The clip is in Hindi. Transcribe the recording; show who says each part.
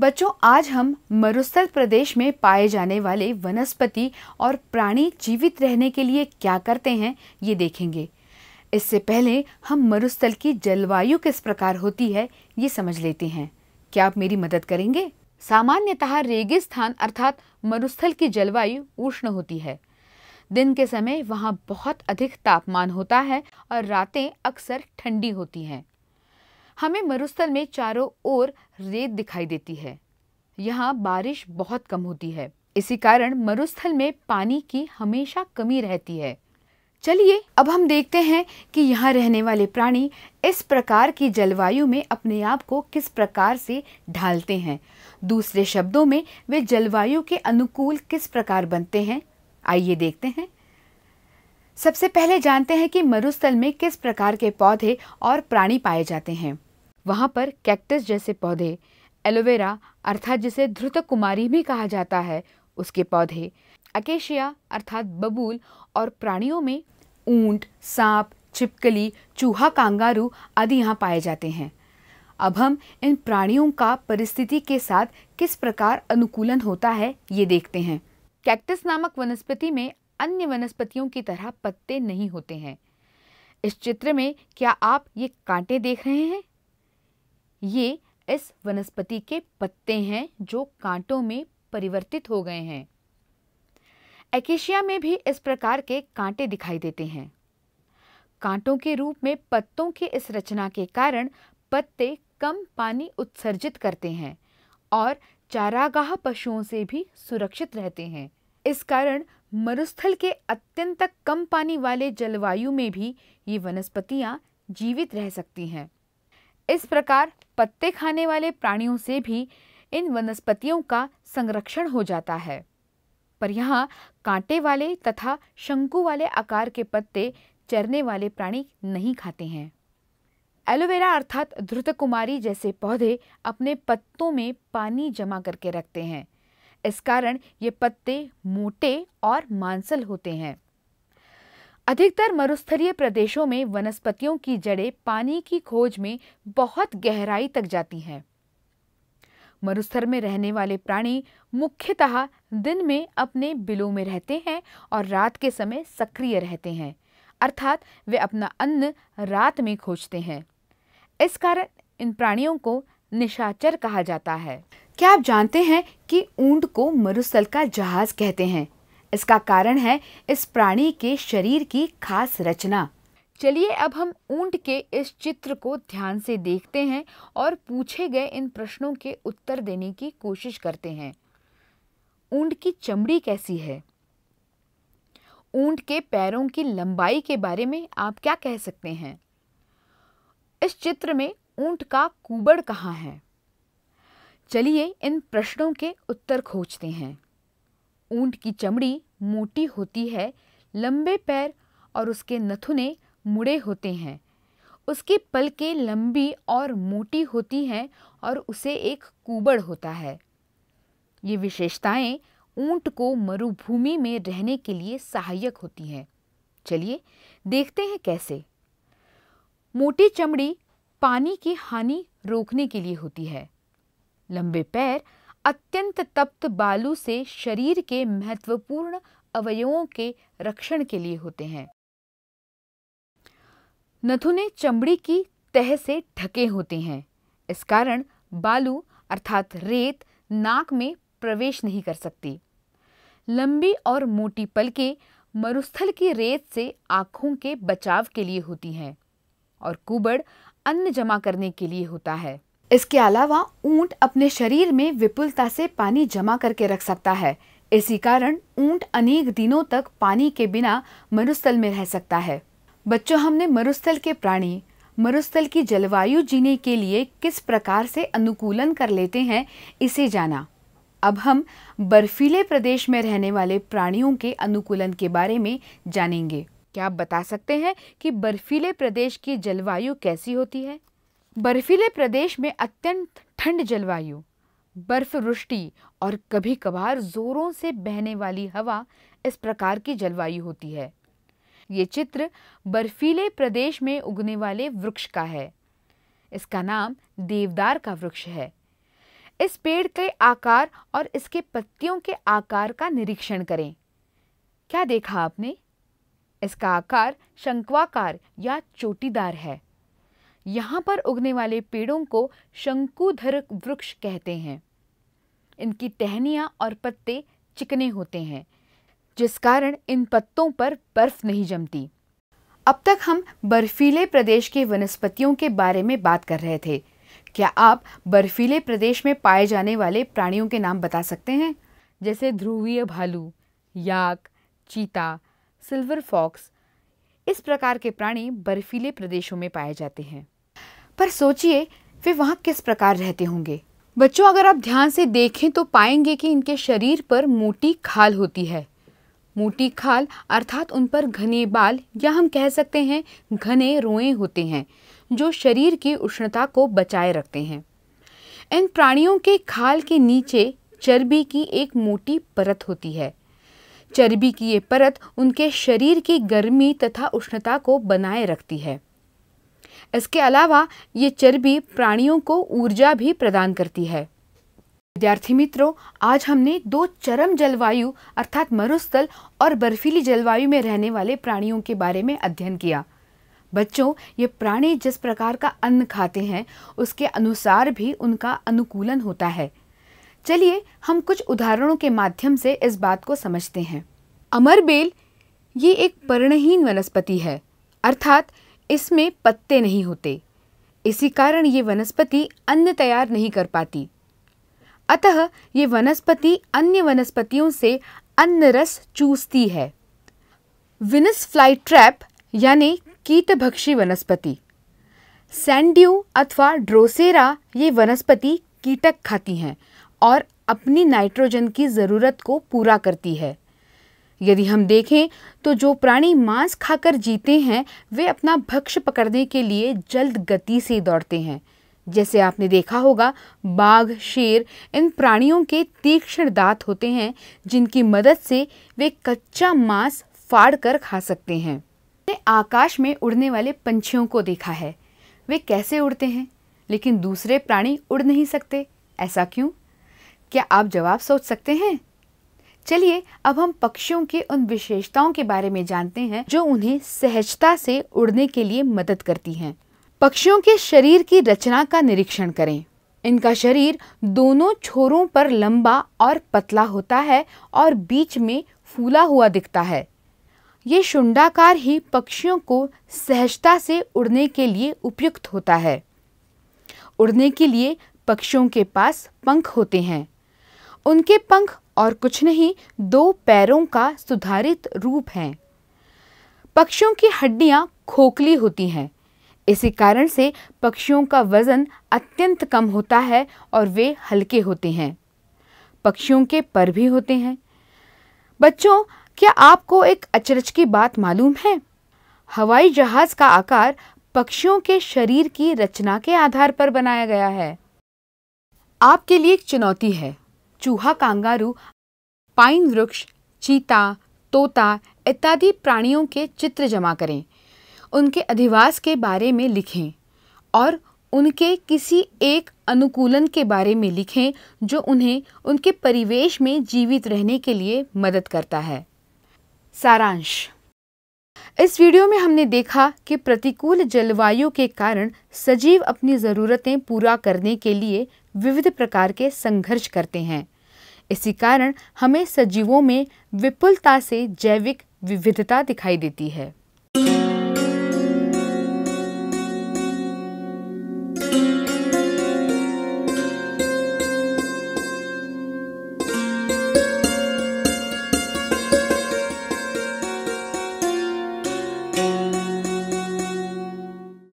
Speaker 1: बच्चों आज हम मरुस्थल प्रदेश में पाए जाने वाले वनस्पति और प्राणी जीवित रहने के लिए क्या करते हैं ये देखेंगे इससे पहले हम मरुस्थल की जलवायु किस प्रकार होती है ये समझ लेते हैं क्या आप मेरी मदद करेंगे सामान्यतः रेगिस्तान अर्थात मरुस्थल की जलवायु उष्ण होती है दिन के समय वहाँ बहुत अधिक तापमान होता है और रातें अक्सर ठंडी होती हैं हमें मरुस्थल में चारों ओर रेत दिखाई देती है यहाँ बारिश बहुत कम होती है इसी कारण मरुस्थल में पानी की हमेशा कमी रहती है चलिए अब हम देखते हैं कि यहाँ रहने वाले प्राणी इस प्रकार की जलवायु में अपने आप को किस प्रकार से ढालते हैं दूसरे शब्दों में वे जलवायु के अनुकूल किस प्रकार बनते हैं आइए देखते हैं सबसे पहले जानते हैं कि मरुस्थल में किस प्रकार के पौधे और प्राणी पाए जाते हैं वहाँ पर कैक्टस जैसे पौधे एलोवेरा अर्थात जिसे ध्रुत कुमारी भी कहा जाता है उसके पौधे अकेशिया अर्थात बबूल और प्राणियों में ऊंट सांप छिपकली चूहा कांगारू आदि यहाँ पाए जाते हैं अब हम इन प्राणियों का परिस्थिति के साथ किस प्रकार अनुकूलन होता है ये देखते हैं कैक्टस नामक वनस्पति में अन्य वनस्पतियों की तरह पत्ते नहीं होते हैं इस चित्र में क्या आप ये कांटे देख रहे हैं ये इस वनस्पति के पत्ते हैं जो कांटों में परिवर्तित हो गए हैं एकेशिया में भी इस प्रकार के कांटे दिखाई देते हैं कांटों के रूप में पत्तों की इस रचना के कारण पत्ते कम पानी उत्सर्जित करते हैं और चारागाह पशुओं से भी सुरक्षित रहते हैं इस कारण मरुस्थल के अत्यंत कम पानी वाले जलवायु में भी ये वनस्पतियाँ जीवित रह सकती हैं इस प्रकार पत्ते खाने वाले प्राणियों से भी इन वनस्पतियों का संरक्षण हो जाता है पर यहाँ कांटे वाले तथा शंकु वाले आकार के पत्ते चरने वाले प्राणी नहीं खाते हैं एलोवेरा अर्थात ध्रुत कुमारी जैसे पौधे अपने पत्तों में पानी जमा करके रखते हैं इस कारण ये पत्ते मोटे और मांसल होते हैं अधिकतर मरुस्थलीय प्रदेशों में वनस्पतियों की जड़ें पानी की खोज में बहुत गहराई तक जाती हैं मरुस्थल में रहने वाले प्राणी मुख्यतः दिन में अपने बिलों में रहते हैं और रात के समय सक्रिय रहते हैं अर्थात वे अपना अन्न रात में खोजते हैं इस कारण इन प्राणियों को निशाचर कहा जाता है क्या आप जानते हैं कि ऊंट को मरुस्थल का जहाज कहते हैं इसका कारण है इस प्राणी के शरीर की खास रचना चलिए अब हम ऊंट के इस चित्र को ध्यान से देखते हैं और पूछे गए इन प्रश्नों के उत्तर देने की कोशिश करते हैं ऊंट की चमड़ी कैसी है ऊंट के पैरों की लंबाई के बारे में आप क्या कह सकते हैं इस चित्र में ऊंट का कुबड़ कहाँ है चलिए इन प्रश्नों के उत्तर खोजते हैं ऊंट की चमड़ी मोटी होती है लंबे पैर और उसके नथुने मुड़े होते हैं उसकी पलकें लंबी और मोटी होती हैं और उसे एक कुबड़ होता है ये विशेषताएं ऊंट को मरुभूमि में रहने के लिए सहायक होती हैं चलिए देखते हैं कैसे मोटी चमड़ी पानी की हानि रोकने के लिए होती है लंबे पैर अत्यंत तप्त बालू से शरीर के महत्वपूर्ण अवयवों के रक्षण के लिए होते हैं नथुने चमड़ी की तह से ढके होते हैं इस कारण बालू अर्थात रेत नाक में प्रवेश नहीं कर सकती लंबी और मोटी पलके मरुस्थल की रेत से आँखों के बचाव के लिए होती हैं और कुबड़ अन्न जमा करने के लिए होता है इसके अलावा ऊंट अपने शरीर में विपुलता से पानी जमा करके रख सकता है इसी कारण ऊंट अनेक दिनों तक पानी के बिना मरुस्थल में रह सकता है बच्चों हमने मरुस्थल के प्राणी मरुस्थल की जलवायु जीने के लिए किस प्रकार से अनुकूलन कर लेते हैं इसे जाना अब हम बर्फीले प्रदेश में रहने वाले प्राणियों के अनुकूलन के बारे में जानेंगे क्या आप बता सकते हैं कि बर्फीले प्रदेश की जलवायु कैसी होती है बर्फीले प्रदेश में अत्यंत ठंड जलवायु बर्फवृष्टि और कभी कभार जोरों से बहने वाली हवा इस प्रकार की जलवायु होती है ये चित्र बर्फीले प्रदेश में उगने वाले वृक्ष का है इसका नाम देवदार का वृक्ष है इस पेड़ के आकार और इसके पत्तियों के आकार का निरीक्षण करें क्या देखा आपने इसका आकार शंक्वाकार या चोटीदार है यहाँ पर उगने वाले पेड़ों को शंकुधर वृक्ष कहते हैं इनकी टहनियाँ और पत्ते चिकने होते हैं जिस कारण इन पत्तों पर बर्फ नहीं जमती अब तक हम बर्फीले प्रदेश के वनस्पतियों के बारे में बात कर रहे थे क्या आप बर्फीले प्रदेश में पाए जाने वाले प्राणियों के नाम बता सकते हैं जैसे ध्रुवीय भालू याक चीता सिल्वर फॉक्स इस प्रकार के प्राणी बर्फीले प्रदेशों में पाए जाते हैं पर सोचिए वे वहाँ किस प्रकार रहते होंगे बच्चों अगर आप ध्यान से देखें तो पाएंगे कि इनके शरीर पर मोटी खाल होती है मोटी खाल अर्थात उन पर घने बाल या हम कह सकते हैं घने रोएं होते हैं जो शरीर की उष्णता को बचाए रखते हैं इन प्राणियों के खाल के नीचे चर्बी की एक मोटी परत होती है चर्बी की ये परत उनके शरीर की गर्मी तथा उष्णता को बनाए रखती है इसके अलावा ये चर्बी प्राणियों को ऊर्जा भी प्रदान करती है विद्यार्थी मित्रों आज हमने दो चरम जलवायु अर्थात मरुस्थल और बर्फीली जलवायु में रहने वाले प्राणियों के बारे में अध्ययन किया बच्चों ये प्राणी जिस प्रकार का अन्न खाते हैं उसके अनुसार भी उनका अनुकूलन होता है चलिए हम कुछ उदाहरणों के माध्यम से इस बात को समझते हैं अमरबेल ये एक पर्णहीन वनस्पति है अर्थात इसमें पत्ते नहीं होते इसी कारण ये वनस्पति अन्न तैयार नहीं कर पाती अतः ये वनस्पति अन्य वनस्पतियों से अन्न रस चूसती है विनस फ्लाई ट्रैप यानी कीटभक्षी वनस्पति सैंड्यू अथवा ड्रोसेरा ये वनस्पति कीटक खाती हैं और अपनी नाइट्रोजन की ज़रूरत को पूरा करती है यदि हम देखें तो जो प्राणी मांस खाकर जीते हैं वे अपना भक्ष पकड़ने के लिए जल्द गति से दौड़ते हैं जैसे आपने देखा होगा बाघ शेर इन प्राणियों के तीक्ष्ण दांत होते हैं जिनकी मदद से वे कच्चा मांस फाड़ कर खा सकते हैं आकाश में उड़ने वाले पंछियों को देखा है वे कैसे उड़ते हैं लेकिन दूसरे प्राणी उड़ नहीं सकते ऐसा क्यों क्या आप जवाब सोच सकते हैं चलिए अब हम पक्षियों के उन विशेषताओं के बारे में जानते हैं जो उन्हें सहजता से उड़ने के लिए मदद करती हैं पक्षियों के शरीर की रचना का निरीक्षण करें इनका शरीर दोनों छोरों पर लंबा और पतला होता है और बीच में फूला हुआ दिखता है ये शुंडाकार ही पक्षियों को सहजता से उड़ने के लिए उपयुक्त होता है उड़ने के लिए पक्षियों के पास पंख होते हैं उनके पंख और कुछ नहीं दो पैरों का सुधारित रूप है पक्षियों की हड्डियां खोखली होती हैं इसी कारण से पक्षियों का वजन अत्यंत कम होता है और वे हल्के होते हैं पक्षियों के पर भी होते हैं बच्चों क्या आपको एक अचरज की बात मालूम है हवाई जहाज का आकार पक्षियों के शरीर की रचना के आधार पर बनाया गया है आपके लिए एक चुनौती है चूहा कांगारू पाइन वृक्ष चीता तोता इत्यादि प्राणियों के चित्र जमा करें उनके अधिवास के बारे में लिखें और उनके किसी एक अनुकूलन के बारे में लिखें जो उन्हें उनके परिवेश में जीवित रहने के लिए मदद करता है सारांश इस वीडियो में हमने देखा कि प्रतिकूल जलवायु के कारण सजीव अपनी ज़रूरतें पूरा करने के लिए विविध प्रकार के संघर्ष करते हैं इसी कारण हमें सजीवों में विपुलता से जैविक विविधता दिखाई देती है